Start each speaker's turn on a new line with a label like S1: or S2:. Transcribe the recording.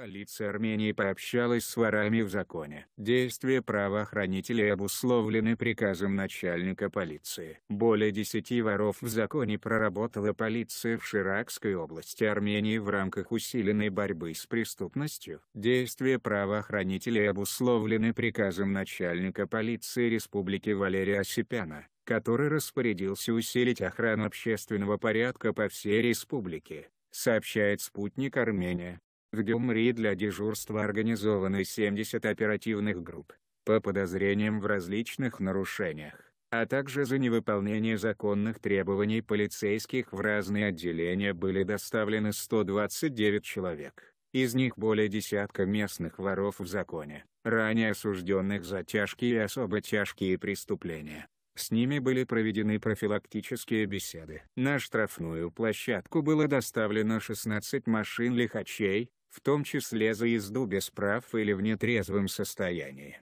S1: Полиция Армении пообщалась с ворами в законе. Действия правоохранителей обусловлены приказом начальника полиции. Более десяти воров в законе проработала полиция в Ширакской области Армении в рамках усиленной борьбы с преступностью. Действия правоохранителей обусловлены приказом начальника полиции Республики Валерия Осипяна который распорядился усилить охрану общественного порядка по всей республике сообщает «Спутник Армения». В Гюмри для дежурства организованы 70 оперативных групп, по подозрениям в различных нарушениях, а также за невыполнение законных требований полицейских в разные отделения были доставлены 129 человек, из них более десятка местных воров в законе, ранее осужденных за тяжкие и особо тяжкие преступления. С ними были проведены профилактические беседы. На штрафную площадку было доставлено 16 машин лихачей, в том
S2: числе за езду без прав или в нетрезвом состоянии.